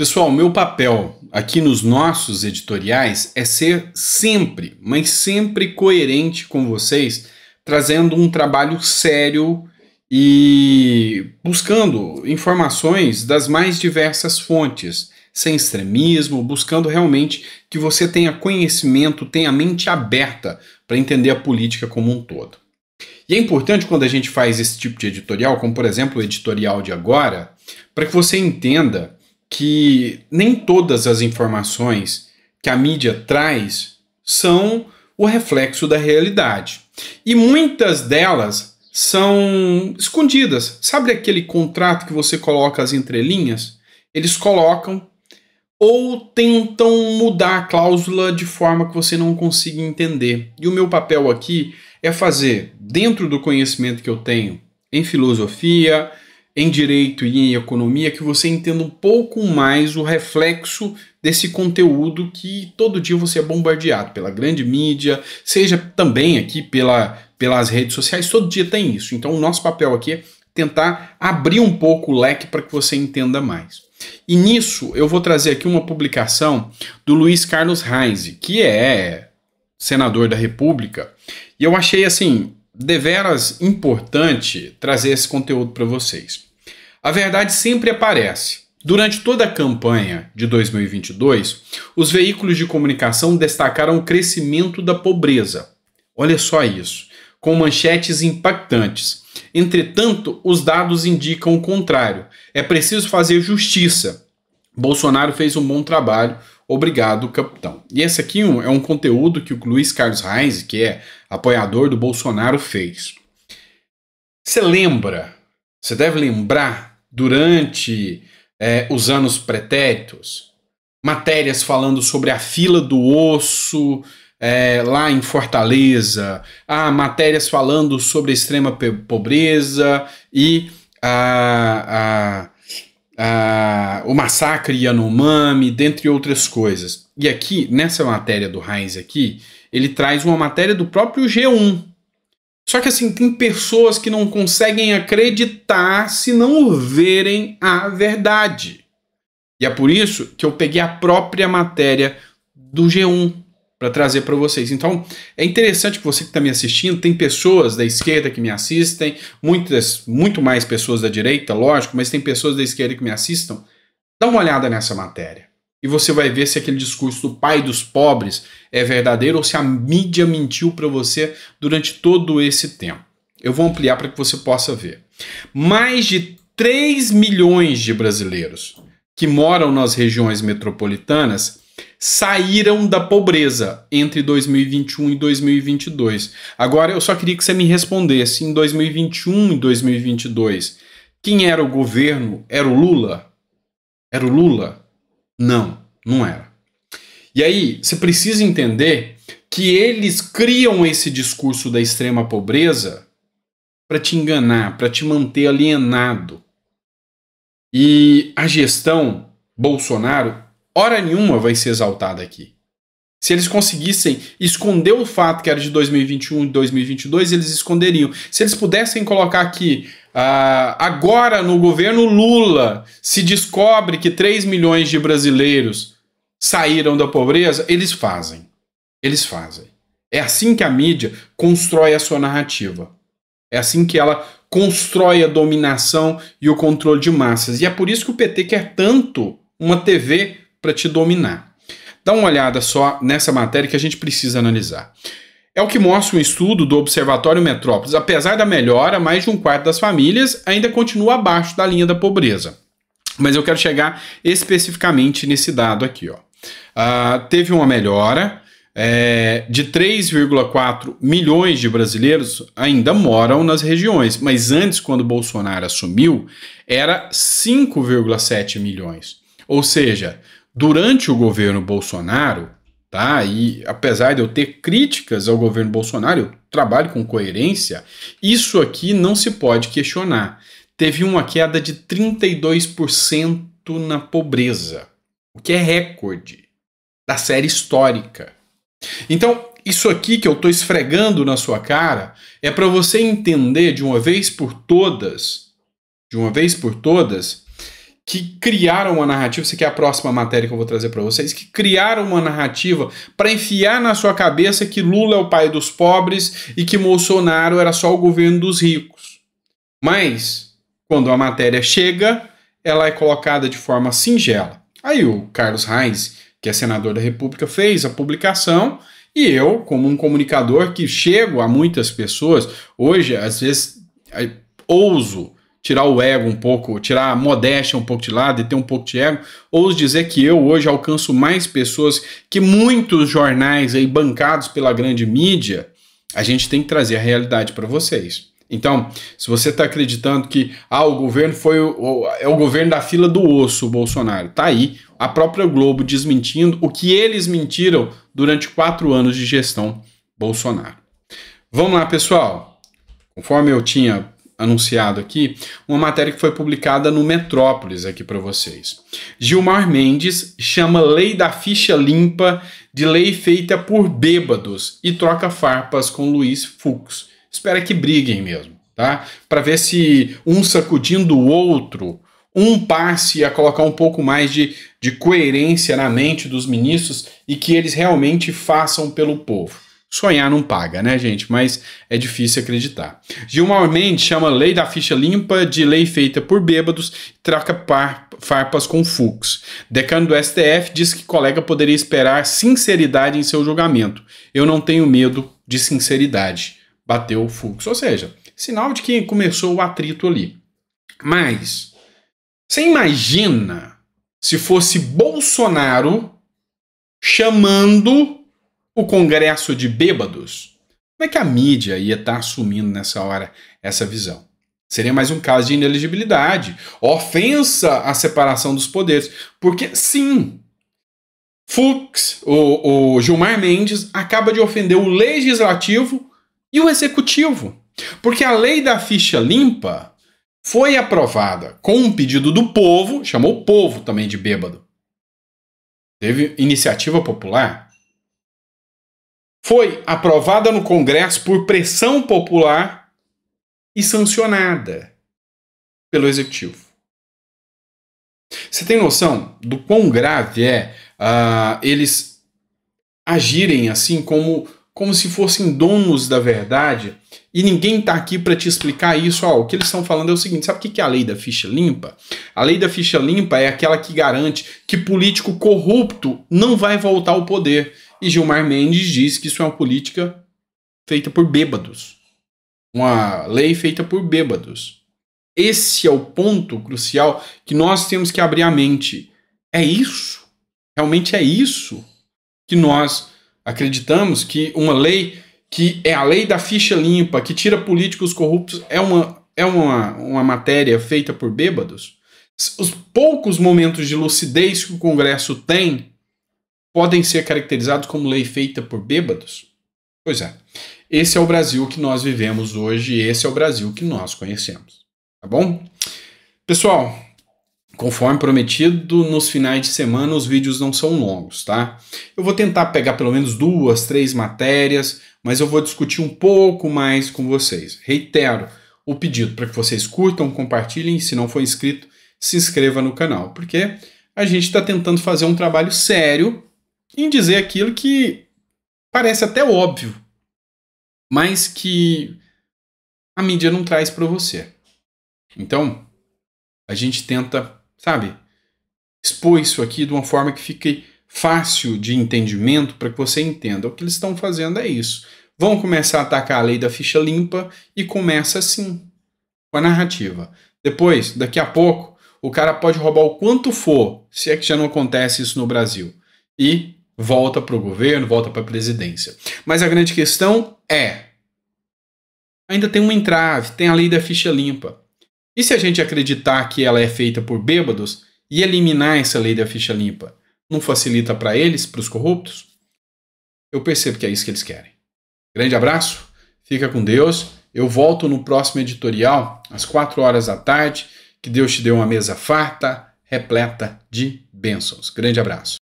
Pessoal, meu papel aqui nos nossos editoriais é ser sempre, mas sempre coerente com vocês, trazendo um trabalho sério e buscando informações das mais diversas fontes, sem extremismo, buscando realmente que você tenha conhecimento, tenha mente aberta para entender a política como um todo. E é importante quando a gente faz esse tipo de editorial, como por exemplo o editorial de agora, para que você entenda que nem todas as informações que a mídia traz são o reflexo da realidade. E muitas delas são escondidas. Sabe aquele contrato que você coloca as entrelinhas? Eles colocam ou tentam mudar a cláusula de forma que você não consiga entender. E o meu papel aqui é fazer, dentro do conhecimento que eu tenho em filosofia, em direito e em economia que você entenda um pouco mais o reflexo desse conteúdo que todo dia você é bombardeado pela grande mídia, seja também aqui pela, pelas redes sociais, todo dia tem isso. Então, o nosso papel aqui é tentar abrir um pouco o leque para que você entenda mais. E nisso eu vou trazer aqui uma publicação do Luiz Carlos Reis, que é senador da República, e eu achei assim deveras importante trazer esse conteúdo para vocês a verdade sempre aparece. Durante toda a campanha de 2022, os veículos de comunicação destacaram o crescimento da pobreza. Olha só isso, com manchetes impactantes. Entretanto, os dados indicam o contrário. É preciso fazer justiça. Bolsonaro fez um bom trabalho. Obrigado, capitão. E esse aqui é um conteúdo que o Luiz Carlos Reis, que é apoiador do Bolsonaro, fez. Você lembra você deve lembrar, durante é, os anos pretéritos, matérias falando sobre a fila do osso é, lá em Fortaleza, ah, matérias falando sobre a extrema pobreza e a, a, a, o massacre Yanomami, dentre outras coisas. E aqui, nessa matéria do Heinz aqui, ele traz uma matéria do próprio G1, só que assim, tem pessoas que não conseguem acreditar se não verem a verdade. E é por isso que eu peguei a própria matéria do G1 para trazer para vocês. Então, é interessante que você que está me assistindo, tem pessoas da esquerda que me assistem, muitas, muito mais pessoas da direita, lógico, mas tem pessoas da esquerda que me assistam. Dá uma olhada nessa matéria e você vai ver se aquele discurso do pai dos pobres é verdadeiro ou se a mídia mentiu para você durante todo esse tempo. Eu vou ampliar para que você possa ver. Mais de 3 milhões de brasileiros que moram nas regiões metropolitanas saíram da pobreza entre 2021 e 2022. Agora eu só queria que você me respondesse em 2021 e 2022, quem era o governo? Era o Lula? Era o Lula? Não, não era. E aí, você precisa entender que eles criam esse discurso da extrema pobreza para te enganar, para te manter alienado. E a gestão Bolsonaro, hora nenhuma, vai ser exaltada aqui. Se eles conseguissem esconder o fato que era de 2021 e 2022, eles esconderiam. Se eles pudessem colocar aqui, uh, agora no governo Lula, se descobre que 3 milhões de brasileiros saíram da pobreza, eles fazem. Eles fazem. É assim que a mídia constrói a sua narrativa. É assim que ela constrói a dominação e o controle de massas. E é por isso que o PT quer tanto uma TV para te dominar. Dá uma olhada só nessa matéria que a gente precisa analisar. É o que mostra um estudo do Observatório Metrópolis. Apesar da melhora, mais de um quarto das famílias ainda continua abaixo da linha da pobreza. Mas eu quero chegar especificamente nesse dado aqui. Ó. Ah, teve uma melhora. É, de 3,4 milhões de brasileiros ainda moram nas regiões, mas antes, quando Bolsonaro assumiu, era 5,7 milhões. Ou seja, durante o governo Bolsonaro, tá? E apesar de eu ter críticas ao governo Bolsonaro, eu trabalho com coerência, isso aqui não se pode questionar. Teve uma queda de 32% na pobreza, o que é recorde da série histórica. Então, isso aqui que eu estou esfregando na sua cara é para você entender de uma vez por todas, de uma vez por todas, que criaram uma narrativa, isso aqui é a próxima matéria que eu vou trazer para vocês, que criaram uma narrativa para enfiar na sua cabeça que Lula é o pai dos pobres e que Bolsonaro era só o governo dos ricos. Mas, quando a matéria chega, ela é colocada de forma singela. Aí o Carlos Reis, que é senador da República, fez a publicação e eu, como um comunicador que chego a muitas pessoas, hoje, às vezes, ouso tirar o ego um pouco, tirar a modéstia um pouco de lado e ter um pouco de ego, ouso dizer que eu hoje alcanço mais pessoas que muitos jornais aí bancados pela grande mídia. A gente tem que trazer a realidade para vocês. Então, se você está acreditando que ah, o governo foi o, é o governo da fila do osso, o Bolsonaro, tá aí a própria Globo desmentindo o que eles mentiram durante quatro anos de gestão Bolsonaro. Vamos lá, pessoal. Conforme eu tinha anunciado aqui uma matéria que foi publicada no Metrópolis aqui para vocês. Gilmar Mendes chama lei da ficha limpa de lei feita por bêbados e troca farpas com Luiz Fux. Espera que briguem mesmo, tá? Para ver se um sacudindo o outro, um passe a colocar um pouco mais de, de coerência na mente dos ministros e que eles realmente façam pelo povo. Sonhar não paga, né, gente? Mas é difícil acreditar. Gilmar Mendes chama lei da ficha limpa de lei feita por bêbados e troca par, farpas com Fux. Decano do STF diz que colega poderia esperar sinceridade em seu julgamento. Eu não tenho medo de sinceridade. Bateu o Fux. Ou seja, sinal de que começou o atrito ali. Mas, você imagina se fosse Bolsonaro chamando o Congresso de Bêbados. Como é que a mídia ia estar tá assumindo nessa hora essa visão? Seria mais um caso de inelegibilidade, ofensa à separação dos poderes. Porque, sim, Fux, o, o Gilmar Mendes, acaba de ofender o legislativo e o executivo. Porque a lei da ficha limpa foi aprovada com um pedido do povo, chamou o povo também de bêbado. Teve iniciativa popular, foi aprovada no Congresso por pressão popular e sancionada pelo Executivo. Você tem noção do quão grave é uh, eles agirem assim como, como se fossem donos da verdade e ninguém está aqui para te explicar isso. Ó, o que eles estão falando é o seguinte: sabe o que é a lei da ficha limpa? A lei da ficha limpa é aquela que garante que político corrupto não vai voltar ao poder. E Gilmar Mendes diz que isso é uma política feita por bêbados. Uma lei feita por bêbados. Esse é o ponto crucial que nós temos que abrir a mente. É isso? Realmente é isso que nós acreditamos que uma lei que é a lei da ficha limpa, que tira políticos corruptos, é uma, é uma, uma matéria feita por bêbados? Os poucos momentos de lucidez que o Congresso tem podem ser caracterizados como lei feita por bêbados? Pois é. Esse é o Brasil que nós vivemos hoje e esse é o Brasil que nós conhecemos. Tá bom? Pessoal, conforme prometido, nos finais de semana os vídeos não são longos, tá? Eu vou tentar pegar pelo menos duas, três matérias, mas eu vou discutir um pouco mais com vocês. Reitero o pedido para que vocês curtam, compartilhem, se não for inscrito, se inscreva no canal, porque a gente está tentando fazer um trabalho sério em dizer aquilo que parece até óbvio, mas que a mídia não traz para você. Então, a gente tenta, sabe, expor isso aqui de uma forma que fique fácil de entendimento para que você entenda. O que eles estão fazendo é isso. Vão começar a atacar a lei da ficha limpa e começa assim, com a narrativa. Depois, daqui a pouco, o cara pode roubar o quanto for, se é que já não acontece isso no Brasil. E volta para o governo, volta para a presidência. Mas a grande questão é: ainda tem uma entrave, tem a lei da ficha limpa. E se a gente acreditar que ela é feita por bêbados e eliminar essa lei da ficha limpa, não facilita para eles, para os corruptos? Eu percebo que é isso que eles querem. Grande abraço, fica com Deus. Eu volto no próximo editorial, às 4 horas da tarde. Que Deus te dê uma mesa farta, repleta de bênçãos. Grande abraço.